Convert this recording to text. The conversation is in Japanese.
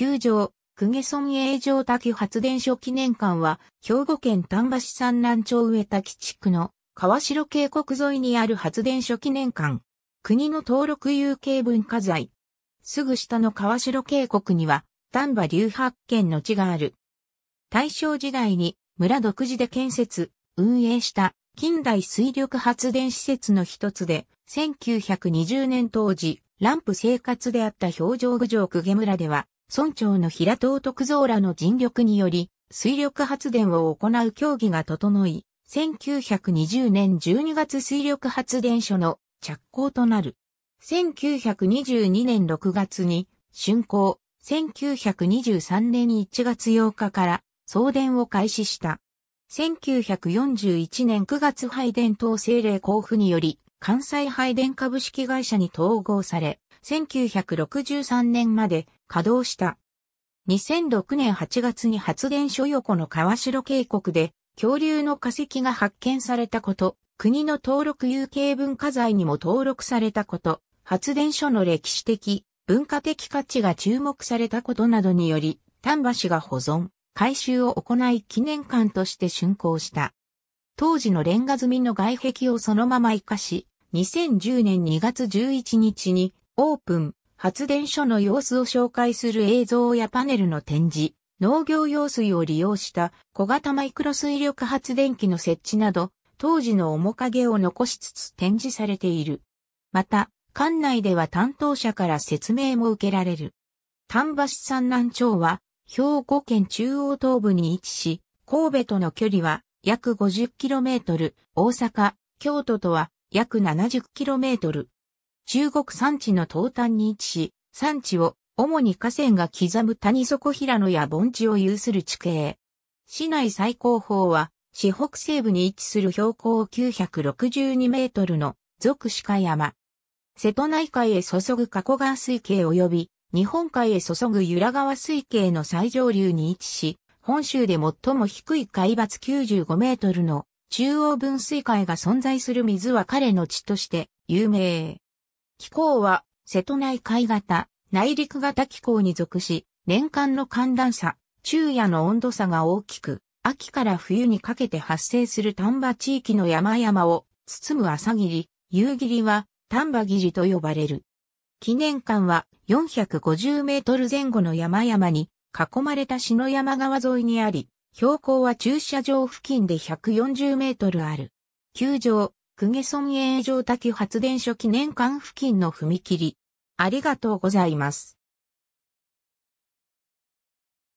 球場、久下村営城滝発電所記念館は、兵庫県丹波市産南町上滝地区の川城渓谷沿いにある発電所記念館。国の登録有形文化財。すぐ下の川城渓谷には、丹波流発見の地がある。大正時代に村独自で建設、運営した近代水力発電施設の一つで、1920年当時、ランプ生活であった表情郡上久下村では、村長の平藤徳蔵らの尽力により、水力発電を行う協議が整い、1920年12月水力発電所の着工となる。1922年6月に、竣工、1923年1月8日から送電を開始した。1941年9月配電等制令交付により、関西配電株式会社に統合され、1963年まで稼働した。2006年8月に発電所横の川城渓谷で恐竜の化石が発見されたこと、国の登録有形文化財にも登録されたこと、発電所の歴史的、文化的価値が注目されたことなどにより、丹波市が保存、改修を行い記念館として竣工した。当時のレンガ積みの外壁をそのまま活かし、2010年2月11日にオープン、発電所の様子を紹介する映像やパネルの展示、農業用水を利用した小型マイクロ水力発電機の設置など、当時の面影を残しつつ展示されている。また、館内では担当者から説明も受けられる。丹橋山南町は、兵庫県中央東部に位置し、神戸との距離は約 50km、大阪、京都とは約 70km、中国山地の東端に位置し、山地を主に河川が刻む谷底平野や盆地を有する地形。市内最高峰は、市北西部に位置する標高962メートルの俗鹿山。瀬戸内海へ注ぐ加古川水系及び日本海へ注ぐ由良川水系の最上流に位置し、本州で最も低い海抜95メートルの中央分水海が存在する水は彼の地として有名。気候は、瀬戸内海型、内陸型気候に属し、年間の寒暖差、昼夜の温度差が大きく、秋から冬にかけて発生する丹波地域の山々を包む朝霧、夕霧は丹波霧と呼ばれる。記念館は450メートル前後の山々に囲まれた篠山川沿いにあり、標高は駐車場付近で140メートルある。球場、久下村営城滝発電所記念館付近の踏切。ありがとうございます。